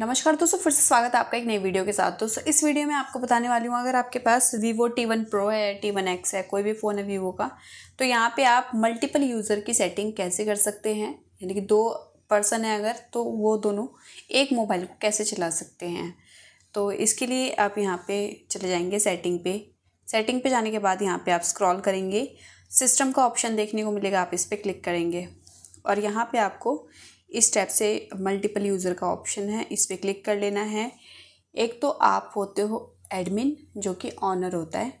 नमस्कार दोस्तों फिर से स्वागत है आपका एक नई वीडियो के साथ दोस्तों इस वीडियो में आपको बताने वाली हूँ अगर आपके पास वीवो टी वन प्रो है टी वन एक्स है कोई भी फ़ोन है वीवो का तो यहाँ पे आप मल्टीपल यूज़र की सेटिंग कैसे कर सकते हैं यानी कि दो पर्सन है अगर तो वो दोनों एक मोबाइल को कैसे चला सकते हैं तो इसके लिए आप यहाँ पर चले जाएँगे सेटिंग पे सेटिंग पर जाने के बाद यहाँ पर आप स्क्रॉल करेंगे सिस्टम का ऑप्शन देखने को मिलेगा आप इस पर क्लिक करेंगे और यहाँ पर आपको इस टैब से मल्टीपल यूज़र का ऑप्शन है इस पर क्लिक कर लेना है एक तो आप होते हो एडमिन जो कि ऑनर होता है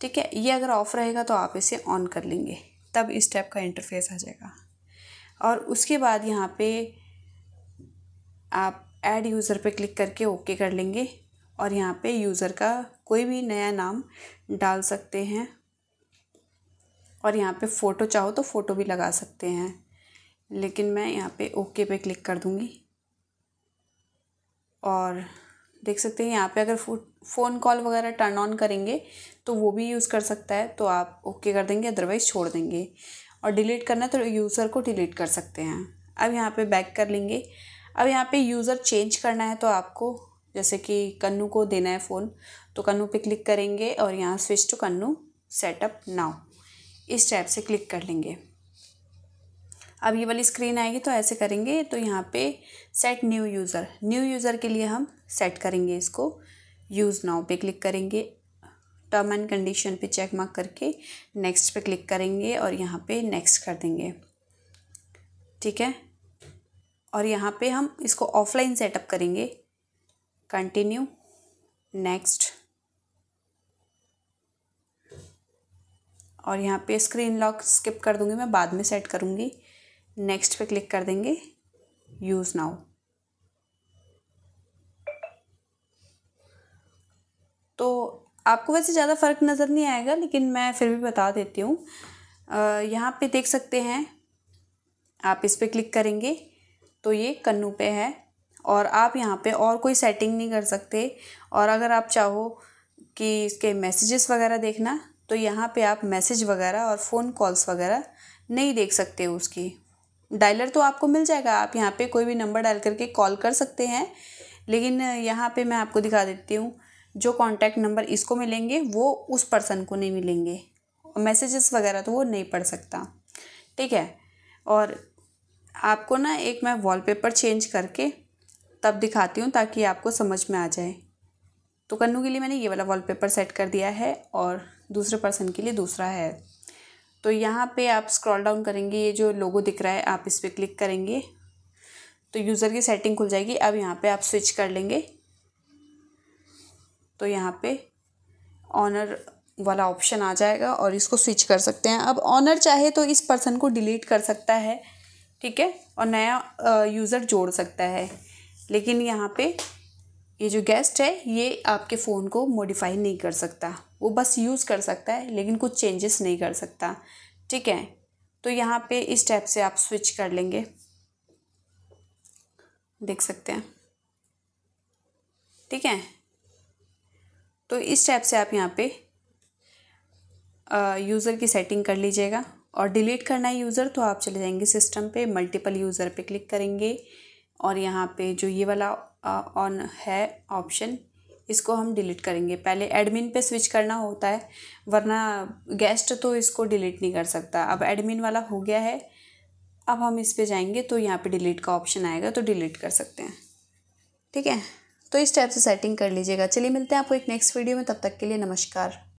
ठीक है ये अगर ऑफ़ रहेगा तो आप इसे ऑन कर लेंगे तब इस टैप का इंटरफेस आ जाएगा और उसके बाद यहाँ पे आप ऐड यूज़र पे क्लिक करके ओके कर लेंगे और यहाँ पे यूज़र का कोई भी नया नाम डाल सकते हैं और यहाँ पे फ़ोटो चाहो तो फ़ोटो भी लगा सकते हैं लेकिन मैं यहाँ पे ओके पे क्लिक कर दूँगी और देख सकते हैं यहाँ पे अगर फ़ोन कॉल वगैरह टर्न ऑन करेंगे तो वो भी यूज़ कर सकता है तो आप ओके कर देंगे अदरवाइज़ छोड़ देंगे और डिलीट करना है तो यूज़र को डिलीट कर सकते हैं अब यहाँ पे बैक कर लेंगे अब यहाँ पे यूज़र चेंज करना है तो आपको जैसे कि कन्नू को देना है फ़ोन तो कन्नू पे क्लिक करेंगे और यहाँ स्विच टू कन्नू सेटअप नाउ इस टाइप से क्लिक कर लेंगे अब ये वाली स्क्रीन आएगी तो ऐसे करेंगे तो यहाँ पे set new user new user के लिए हम सेट करेंगे इसको यूज़ नाउ पे क्लिक करेंगे टर्म एंड कंडीशन पे चेक मार्क करके नेक्स्ट पे क्लिक करेंगे और यहाँ पे नेक्स्ट कर देंगे ठीक है और यहाँ पे हम इसको ऑफलाइन सेटअप करेंगे कंटिन्यू नेक्स्ट और यहाँ पे स्क्रीन लॉक स्किप कर दूँगी मैं बाद में सेट करूँगी नेक्स्ट पे क्लिक कर देंगे यूज़ नाउ तो आपको वैसे ज़्यादा फ़र्क नज़र नहीं आएगा लेकिन मैं फिर भी बता देती हूँ यहाँ पे देख सकते हैं आप इस पर क्लिक करेंगे तो ये कन्नू पे है और आप यहाँ पे और कोई सेटिंग नहीं कर सकते और अगर आप चाहो कि इसके मैसेजेस वगैरह देखना तो यहाँ पे आप मैसेज वगैरह और फ़ोन कॉल्स वगैरह नहीं देख सकते उसकी डायलर तो आपको मिल जाएगा आप यहाँ पे कोई भी नंबर डाल करके कॉल कर सकते हैं लेकिन यहाँ पे मैं आपको दिखा देती हूँ जो कॉन्टैक्ट नंबर इसको मिलेंगे वो उस पर्सन को नहीं मिलेंगे मैसेजेस वगैरह तो वो नहीं पढ़ सकता ठीक है और आपको ना एक मैं वॉलपेपर चेंज करके तब दिखाती हूँ ताकि आपको समझ में आ जाए तो कन्नू के लिए मैंने ये वाला वॉलपेपर सेट कर दिया है और दूसरे पर्सन के लिए दूसरा है तो यहाँ पे आप स्क्रॉल डाउन करेंगे ये जो लोगो दिख रहा है आप इस पर क्लिक करेंगे तो यूज़र की सेटिंग खुल जाएगी अब यहाँ पे आप स्विच कर लेंगे तो यहाँ पे ऑनर वाला ऑप्शन आ जाएगा और इसको स्विच कर सकते हैं अब ऑनर चाहे तो इस पर्सन को डिलीट कर सकता है ठीक है और नया यूज़र जोड़ सकता है लेकिन यहाँ पे ये जो गेस्ट है ये आपके फ़ोन को मॉडिफाई नहीं कर सकता वो बस यूज़ कर सकता है लेकिन कुछ चेंजेस नहीं कर सकता ठीक है तो यहाँ पे इस टाइप से आप स्विच कर लेंगे देख सकते हैं ठीक है तो इस टाइप से आप यहाँ पे यूज़र की सेटिंग कर लीजिएगा और डिलीट करना है यूज़र तो आप चले जाएंगे सिस्टम पे मल्टीपल यूज़र पे क्लिक करेंगे और यहाँ पे जो ये वाला ऑन है ऑप्शन इसको हम डिलीट करेंगे पहले एडमिन पे स्विच करना होता है वरना गेस्ट तो इसको डिलीट नहीं कर सकता अब एडमिन वाला हो गया है अब हम इस पर जाएंगे तो यहाँ पे डिलीट का ऑप्शन आएगा तो डिलीट कर सकते हैं ठीक है तो इस टाइप से सेटिंग कर लीजिएगा चलिए मिलते हैं आपको एक नेक्स्ट वीडियो में तब तक के लिए नमस्कार